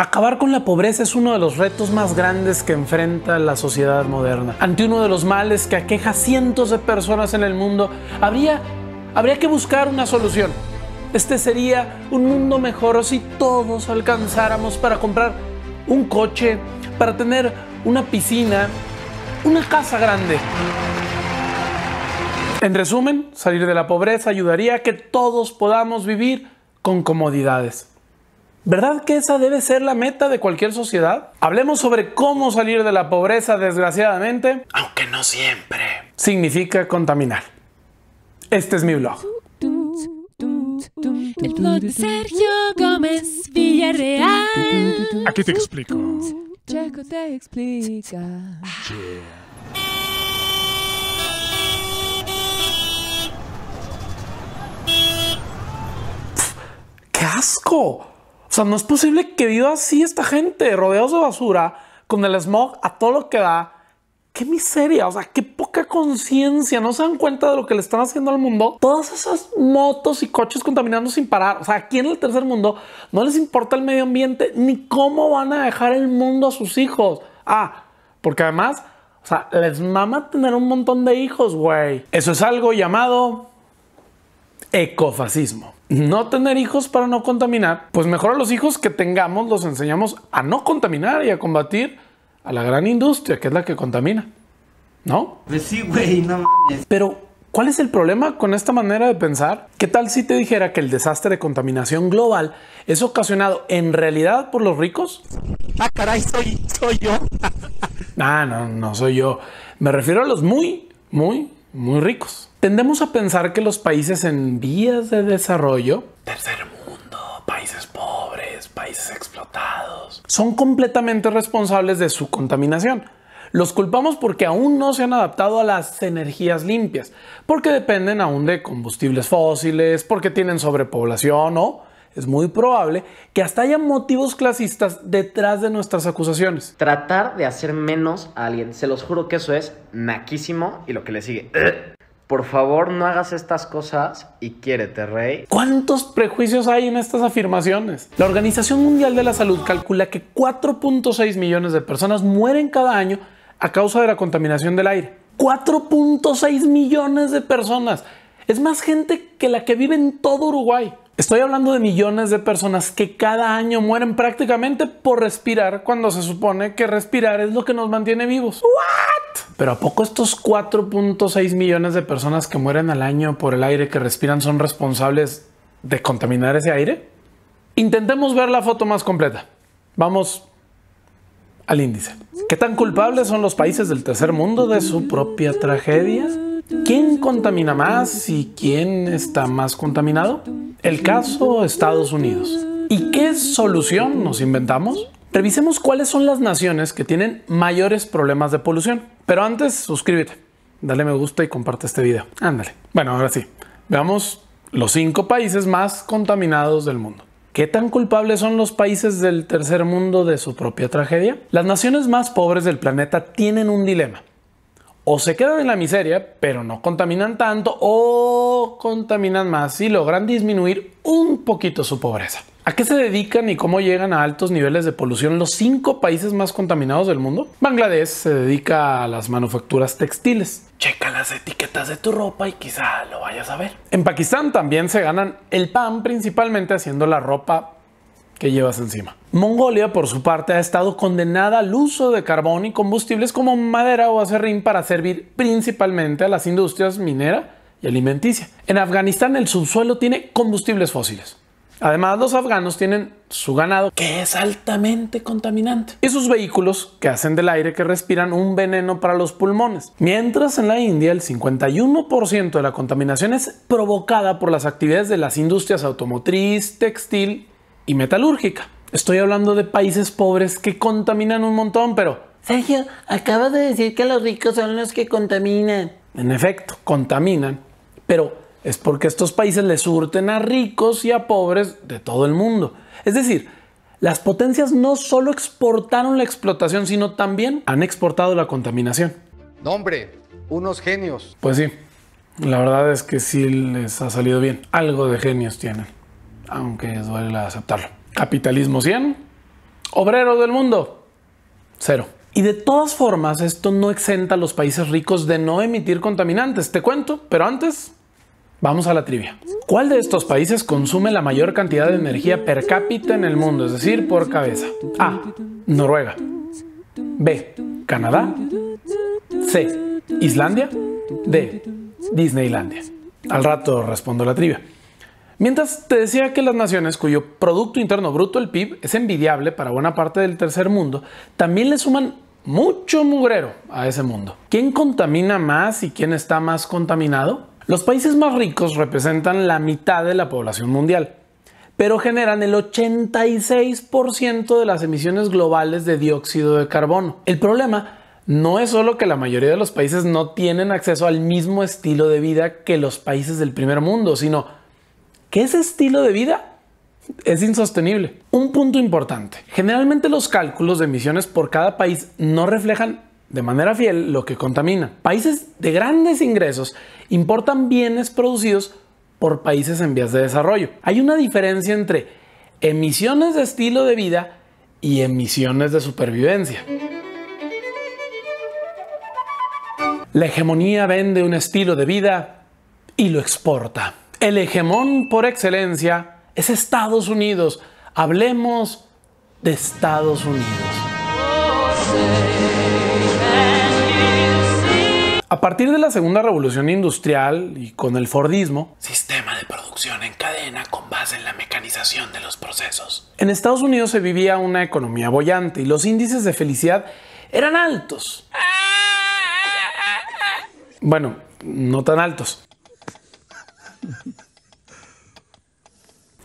Acabar con la pobreza es uno de los retos más grandes que enfrenta la sociedad moderna. Ante uno de los males que aqueja a cientos de personas en el mundo, habría, habría que buscar una solución. Este sería un mundo mejor si todos alcanzáramos para comprar un coche, para tener una piscina, una casa grande. En resumen, salir de la pobreza ayudaría a que todos podamos vivir con comodidades. ¿Verdad que esa debe ser la meta de cualquier sociedad? Hablemos sobre cómo salir de la pobreza, desgraciadamente, aunque no siempre, significa contaminar. Este es mi blog. El blog de Sergio Gómez Villarreal. Aquí te explico. Checo te explica. ¡Qué asco! sea, no es posible que viva así esta gente, rodeados de basura, con el smog a todo lo que da. Qué miseria, o sea, qué poca conciencia. No se dan cuenta de lo que le están haciendo al mundo. Todas esas motos y coches contaminando sin parar. O sea, aquí en el tercer mundo no les importa el medio ambiente ni cómo van a dejar el mundo a sus hijos. Ah, porque además, o sea, les mama tener un montón de hijos, güey. Eso es algo llamado ecofascismo no tener hijos para no contaminar, pues mejor a los hijos que tengamos los enseñamos a no contaminar y a combatir a la gran industria, que es la que contamina. ¿No? Pues güey, no mames. Pero, ¿cuál es el problema con esta manera de pensar? ¿Qué tal si te dijera que el desastre de contaminación global es ocasionado en realidad por los ricos? Ah, caray, soy, soy yo. No, ah, no, no soy yo. Me refiero a los muy, muy, muy ricos. Tendemos a pensar que los países en vías de desarrollo, tercer mundo, países pobres, países explotados, son completamente responsables de su contaminación. Los culpamos porque aún no se han adaptado a las energías limpias, porque dependen aún de combustibles fósiles, porque tienen sobrepoblación o es muy probable que hasta haya motivos clasistas detrás de nuestras acusaciones. Tratar de hacer menos a alguien, se los juro que eso es naquísimo y lo que le sigue. ¡eh! por favor no hagas estas cosas y quiérete, rey. ¿Cuántos prejuicios hay en estas afirmaciones? La Organización Mundial de la Salud calcula que 4.6 millones de personas mueren cada año a causa de la contaminación del aire. 4.6 millones de personas. Es más gente que la que vive en todo Uruguay. Estoy hablando de millones de personas que cada año mueren prácticamente por respirar cuando se supone que respirar es lo que nos mantiene vivos. Pero ¿a poco estos 4.6 millones de personas que mueren al año por el aire que respiran son responsables de contaminar ese aire? Intentemos ver la foto más completa. Vamos al índice. ¿Qué tan culpables son los países del tercer mundo de su propia tragedia? ¿Quién contamina más y quién está más contaminado? El caso Estados Unidos. ¿Y qué solución nos inventamos? Revisemos cuáles son las naciones que tienen mayores problemas de polución. Pero antes, suscríbete, dale me gusta y comparte este video. Ándale. Bueno, ahora sí, veamos los cinco países más contaminados del mundo. ¿Qué tan culpables son los países del tercer mundo de su propia tragedia? Las naciones más pobres del planeta tienen un dilema o se quedan en la miseria, pero no contaminan tanto, o contaminan más y logran disminuir un poquito su pobreza. ¿A qué se dedican y cómo llegan a altos niveles de polución los cinco países más contaminados del mundo? Bangladesh se dedica a las manufacturas textiles. Checa las etiquetas de tu ropa y quizá lo vayas a ver. En Pakistán también se ganan el pan principalmente haciendo la ropa que llevas encima. Mongolia, por su parte, ha estado condenada al uso de carbón y combustibles como madera o acerrín para servir principalmente a las industrias minera y alimenticia. En Afganistán el subsuelo tiene combustibles fósiles. Además, los afganos tienen su ganado, que es altamente contaminante, y sus vehículos, que hacen del aire que respiran un veneno para los pulmones. Mientras en la India el 51% de la contaminación es provocada por las actividades de las industrias automotriz, textil y metalúrgica. Estoy hablando de países pobres que contaminan un montón, pero... Sergio, acabas de decir que los ricos son los que contaminan. En efecto, contaminan, pero es porque estos países les surten a ricos y a pobres de todo el mundo. Es decir, las potencias no solo exportaron la explotación, sino también han exportado la contaminación. Nombre, unos genios. Pues sí, la verdad es que sí les ha salido bien. Algo de genios tienen aunque duele aceptarlo. Capitalismo 100, obrero del mundo, cero. Y de todas formas, esto no exenta a los países ricos de no emitir contaminantes. Te cuento, pero antes Vamos a la trivia. ¿Cuál de estos países consume la mayor cantidad de energía per cápita en el mundo, es decir, por cabeza? A. Noruega. B. Canadá. C. Islandia. D. Disneylandia. Al rato respondo la trivia. Mientras te decía que las naciones cuyo Producto Interno Bruto, el PIB, es envidiable para buena parte del tercer mundo, también le suman mucho mugrero a ese mundo. ¿Quién contamina más y quién está más contaminado? Los países más ricos representan la mitad de la población mundial, pero generan el 86% de las emisiones globales de dióxido de carbono. El problema no es solo que la mayoría de los países no tienen acceso al mismo estilo de vida que los países del primer mundo, sino que ese estilo de vida es insostenible. Un punto importante. Generalmente los cálculos de emisiones por cada país no reflejan de manera fiel lo que contamina. Países de grandes ingresos importan bienes producidos por países en vías de desarrollo. Hay una diferencia entre emisiones de estilo de vida y emisiones de supervivencia. La hegemonía vende un estilo de vida y lo exporta. El hegemón por excelencia es Estados Unidos. Hablemos de Estados Unidos. A partir de la segunda revolución industrial y con el Fordismo, sistema de producción en cadena con base en la mecanización de los procesos. En Estados Unidos se vivía una economía bollante y los índices de felicidad eran altos. Bueno, no tan altos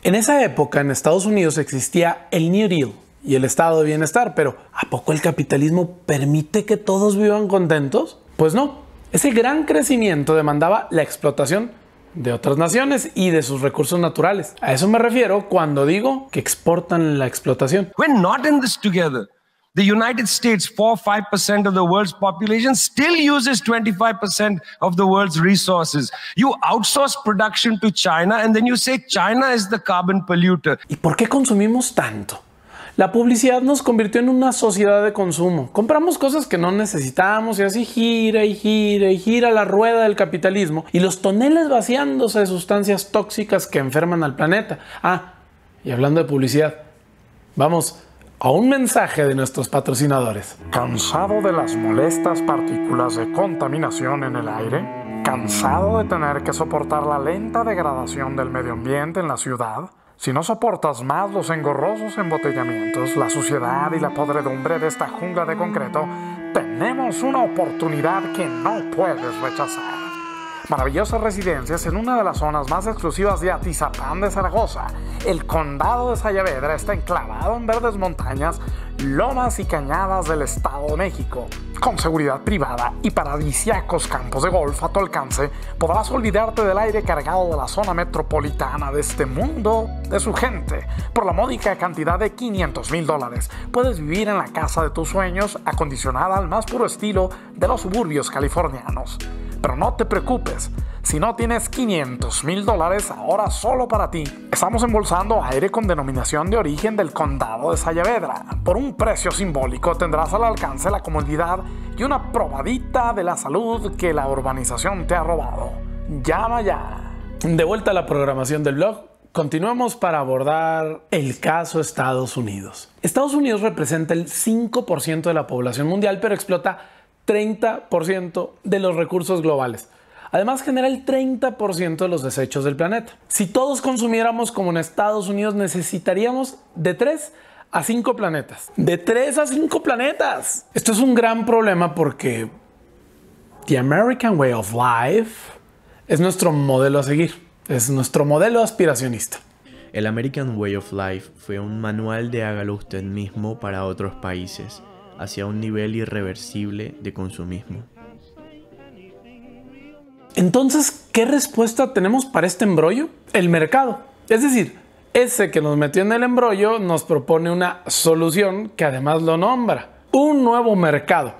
en esa época en Estados Unidos existía el New Deal y el estado de bienestar, pero ¿a poco el capitalismo permite que todos vivan contentos? Pues no. Ese gran crecimiento demandaba la explotación de otras naciones y de sus recursos naturales. A eso me refiero cuando digo que exportan la explotación. We're not in this together. The United States, 4 5% of the world's population, still uses 25% of the world's resources. You outsource production to China and then you say China is the carbon polluter. ¿Y por qué consumimos tanto? La publicidad nos convirtió en una sociedad de consumo. Compramos cosas que no necesitamos y así gira y gira y gira la rueda del capitalismo y los toneles vaciándose de sustancias tóxicas que enferman al planeta. Ah, y hablando de publicidad, vamos a un mensaje de nuestros patrocinadores. ¿Cansado de las molestas partículas de contaminación en el aire? ¿Cansado de tener que soportar la lenta degradación del medio ambiente en la ciudad? Si no soportas más los engorrosos embotellamientos, la suciedad y la podredumbre de esta jungla de concreto, tenemos una oportunidad que no puedes rechazar. Maravillosas residencias en una de las zonas más exclusivas de Atizapán de Zaragoza. El condado de Sayavedra está enclavado en verdes montañas, lomas y cañadas del Estado de México. Con seguridad privada y paradisiacos campos de golf a tu alcance, podrás olvidarte del aire cargado de la zona metropolitana de este mundo de su gente. Por la módica cantidad de 500 mil dólares, puedes vivir en la casa de tus sueños, acondicionada al más puro estilo de los suburbios californianos. Pero no te preocupes, si no tienes 500 mil dólares ahora solo para ti, estamos embolsando aire con denominación de origen del condado de Sayavedra. Por un precio simbólico tendrás al alcance la comodidad y una probadita de la salud que la urbanización te ha robado. Llama ya. De vuelta a la programación del blog, Continuamos para abordar el caso Estados Unidos. Estados Unidos representa el 5% de la población mundial, pero explota 30% de los recursos globales. Además genera el 30% de los desechos del planeta. Si todos consumiéramos como en Estados Unidos, necesitaríamos de 3 a 5 planetas. De 3 a 5 planetas. Esto es un gran problema porque The American Way of Life es nuestro modelo a seguir. Es nuestro modelo aspiracionista. El American Way of Life fue un manual de hágalo usted mismo para otros países hacia un nivel irreversible de consumismo. Entonces, ¿qué respuesta tenemos para este embrollo? El mercado. Es decir, ese que nos metió en el embrollo nos propone una solución que además lo nombra. Un nuevo mercado,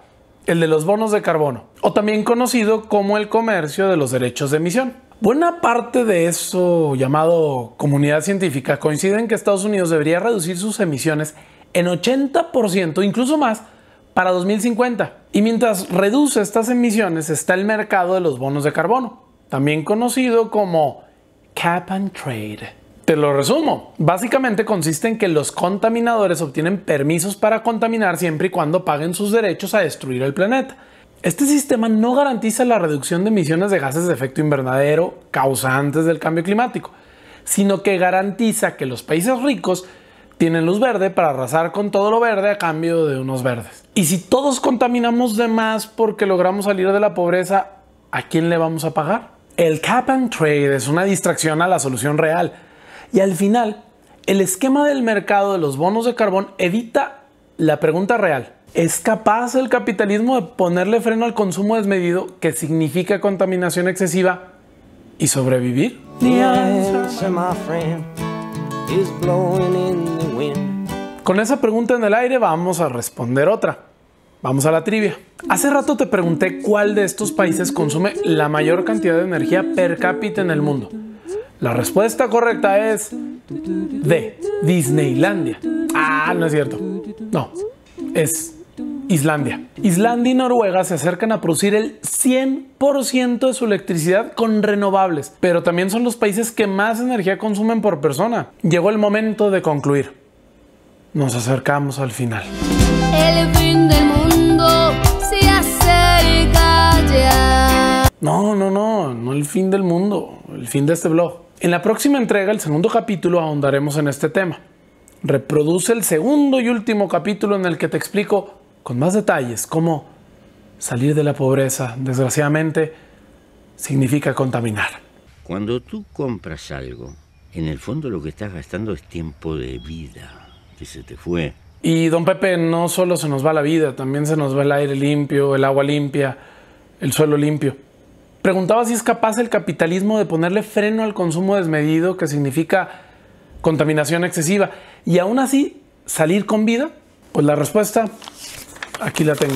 el de los bonos de carbono, o también conocido como el comercio de los derechos de emisión. Buena parte de eso llamado comunidad científica coincide en que Estados Unidos debería reducir sus emisiones en 80%, incluso más, para 2050. Y mientras reduce estas emisiones está el mercado de los bonos de carbono, también conocido como cap and trade. Te lo resumo. Básicamente consiste en que los contaminadores obtienen permisos para contaminar siempre y cuando paguen sus derechos a destruir el planeta. Este sistema no garantiza la reducción de emisiones de gases de efecto invernadero causantes del cambio climático, sino que garantiza que los países ricos tienen luz verde para arrasar con todo lo verde a cambio de unos verdes. Y si todos contaminamos de más porque logramos salir de la pobreza, ¿a quién le vamos a pagar? El cap and trade es una distracción a la solución real. Y al final, el esquema del mercado de los bonos de carbón evita la pregunta real. ¿Es capaz el capitalismo de ponerle freno al consumo desmedido que significa contaminación excesiva y sobrevivir? Con esa pregunta en el aire vamos a responder otra. Vamos a la trivia. Hace rato te pregunté cuál de estos países consume la mayor cantidad de energía per cápita en el mundo. La respuesta correcta es D, Disneylandia. Ah, no es cierto. No, es Islandia. Islandia y Noruega se acercan a producir el 100% de su electricidad con renovables, pero también son los países que más energía consumen por persona. Llegó el momento de concluir nos acercamos al final. El fin del mundo se acerca No, no, no, no el fin del mundo, el fin de este blog. En la próxima entrega, el segundo capítulo, ahondaremos en este tema. Reproduce el segundo y último capítulo en el que te explico con más detalles cómo salir de la pobreza, desgraciadamente, significa contaminar. Cuando tú compras algo, en el fondo lo que estás gastando es tiempo de vida se te fue. Y don Pepe, no solo se nos va la vida, también se nos va el aire limpio, el agua limpia, el suelo limpio. Preguntaba si es capaz el capitalismo de ponerle freno al consumo desmedido que significa contaminación excesiva y aún así salir con vida. Pues la respuesta aquí la tengo.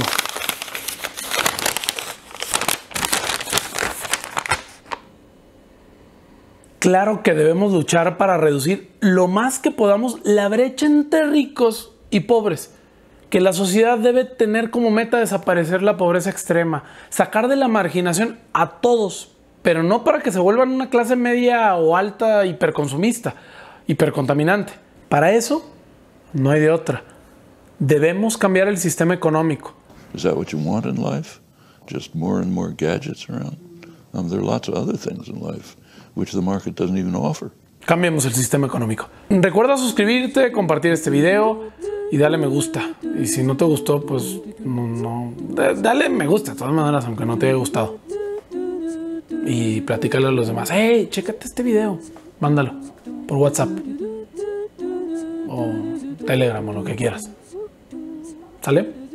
Claro que debemos luchar para reducir lo más que podamos la brecha entre ricos y pobres, que la sociedad debe tener como meta desaparecer la pobreza extrema, sacar de la marginación a todos, pero no para que se vuelvan una clase media o alta hiperconsumista, hipercontaminante. Para eso no hay de otra. Debemos cambiar el sistema económico. gadgets which the market doesn't even Cambiemos el sistema económico. Recuerda suscribirte, compartir este video y dale me gusta. Y si no te gustó, pues no, no. Dale me gusta, de todas maneras, aunque no te haya gustado. Y platícale a los demás. Hey, chécate este video. Mándalo por WhatsApp o Telegram o lo que quieras. ¿Sale?